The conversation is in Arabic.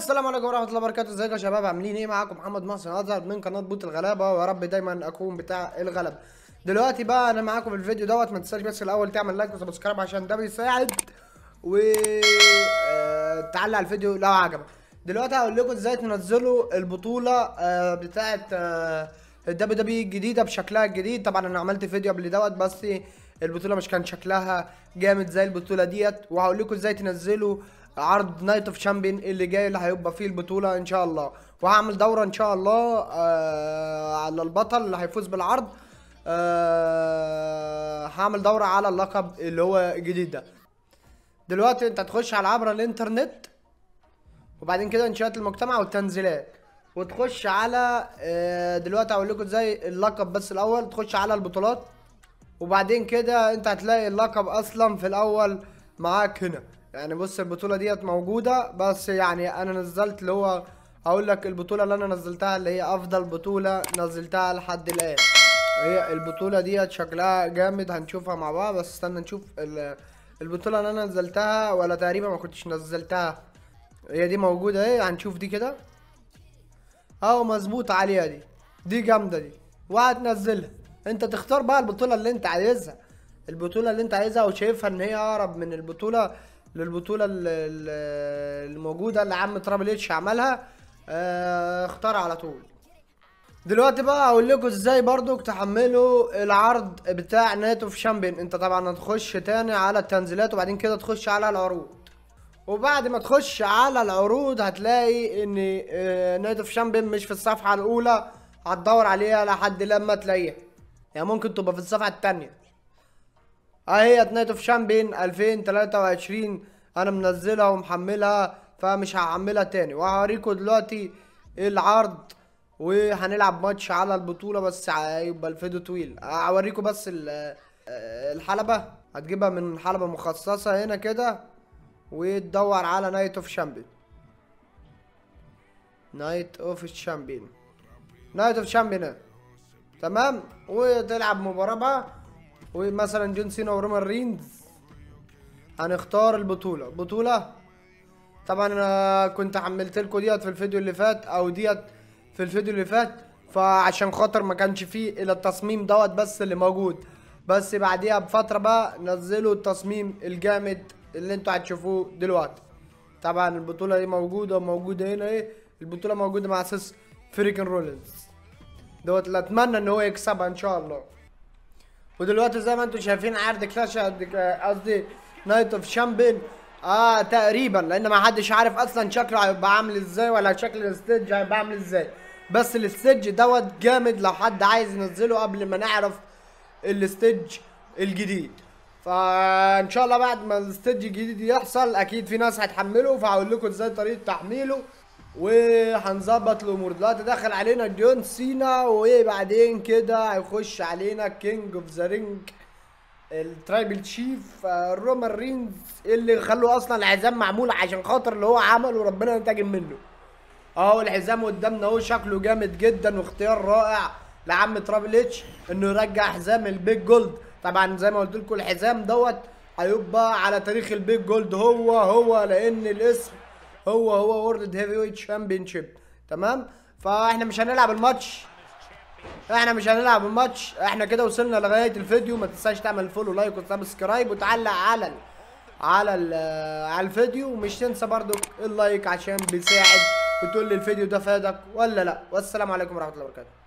السلام عليكم ورحمه الله وبركاته ازيكم يا شباب عاملين ايه معاكم محمد مصري اظهر من قناه بوت الغلابه ويا رب دايما اكون بتاع الغلب دلوقتي بقى انا معاكم في الفيديو دوت ما تنساش بس الاول تعمل لايك وسبسكرايب عشان ده بيساعد و آه... على الفيديو لو عجبك دلوقتي هقول لكم ازاي تنزلوا البطوله آه بتاعه آه الدبليو دبليو الجديده بشكلها الجديد طبعا انا عملت فيديو قبل دوت بس البطوله مش كان شكلها جامد زي البطوله ديت وهقول لكم ازاي تنزلوا عرض نايت اوف شامبيون اللي جاي اللي هيبقى فيه البطوله ان شاء الله وهعمل دوره ان شاء الله آه على البطل اللي هيفوز بالعرض آه هعمل دوره على اللقب اللي هو الجديد ده دلوقتي انت هتخش على عبر الانترنت وبعدين كده انشاءات المجتمع والتنزيلات وتخش على آه، دلوقتي هقول لكم ازاي اللقب بس الاول تخش على البطولات وبعدين كده انت هتلاقي اللقب اصلا في الاول معاك هنا يعني بص البطوله ديت موجوده بس يعني انا نزلت اللي هو هقول لك البطوله اللي انا نزلتها اللي هي افضل بطوله نزلتها لحد الان هي البطوله ديت شكلها جامد هنشوفها مع بعض بس استنى نشوف البطوله اللي انا نزلتها ولا تقريبا ما كنتش نزلتها هي دي موجوده اهي هنشوف دي كده اهو مظبوط عليها دي دي جامده دي وهتنزلها انت تختار بقى البطوله اللي انت عايزها البطوله اللي انت عايزها وشايفها ان هي اقرب من البطوله للبطوله الموجوده اللي عم ترابل اتش عملها آه، اختار على طول دلوقتي بقى هقول لكم ازاي برضو تحملوا العرض بتاع ناتو في شامبين انت طبعا هتخش تاني على التنزيلات وبعدين كده تخش على العروض وبعد ما تخش على العروض هتلاقي ان آه، ناتو في شامبين مش في الصفحه الاولى هتدور عليها لحد لما تلاقيها يعني ممكن تبقى في الصفحه التانية اهي نايت اوف شامبين 2023 انا منزلها ومحملها فمش هحملها تاني وهوريكم دلوقتي العرض وهنلعب ماتش على البطوله بس هيبقى الفيديو طويل هوريكم بس آه، الحلبه هتجيبها من حلبه مخصصه هنا كده وتدور على نايت اوف شامبين نايت اوف شامبين نايت اوف شامبين تمام وتلعب مباراه بقى ومثلا جون سينا ورومان رينز هنختار البطوله بطوله طبعا انا كنت عملت لكم ديت في الفيديو اللي فات او ديت في الفيديو اللي فات فعشان خاطر ما كانش فيه الا التصميم دوت بس اللي موجود بس بعديها بفتره بقى نزلوا التصميم الجامد اللي انتوا هتشوفوه دلوقتي طبعا البطوله دي موجوده وموجوده هنا ايه البطوله موجوده مع اساس فريكن رولينز دوت اللي اتمنى ان هو يكسبها ان شاء الله ودلوقتي زي ما انتم شايفين عرض كلاش قصدي نايت اوف شامبين اه تقريبا لان ما حدش عارف اصلا شكله هيبقى عامل ازاي ولا شكل الستيج هيبقى عامل ازاي بس الستيج دوت جامد لو حد عايز ينزله قبل ما نعرف الستيج الجديد فان شاء الله بعد ما الستيج الجديد يحصل اكيد في ناس هتحمله فهقول لكم ازاي طريقه تحميله وهنظبط الامور دلوقتي دخل علينا جون سينا وبعدين كده هيخش علينا كينج اوف ذا رينج الترايبل تشيف رومان رينز اللي خلوا اصلا الحزام معمول عشان خاطر اللي هو عمله وربنا ينتجم منه اهو العزام قدامنا اهو شكله جامد جدا واختيار رائع لعم ترابل اتش انه يرجع حزام البيج جولد طبعا زي ما قلت لكم الحزام دوت هيبقى على تاريخ البيج جولد هو هو لان الاسم هو هو وورلد هيفي ويت شامبيون شيب تمام فاحنا مش هنلعب الماتش احنا مش هنلعب الماتش احنا كده وصلنا لغايه الفيديو ما تنساش تعمل فولو لايك وسبسكرايب وتعلق على ال على ال آه، على الفيديو ومش تنسى برضو اللايك عشان بيساعد وتقول لي الفيديو ده فادك ولا لا والسلام عليكم ورحمه الله وبركاته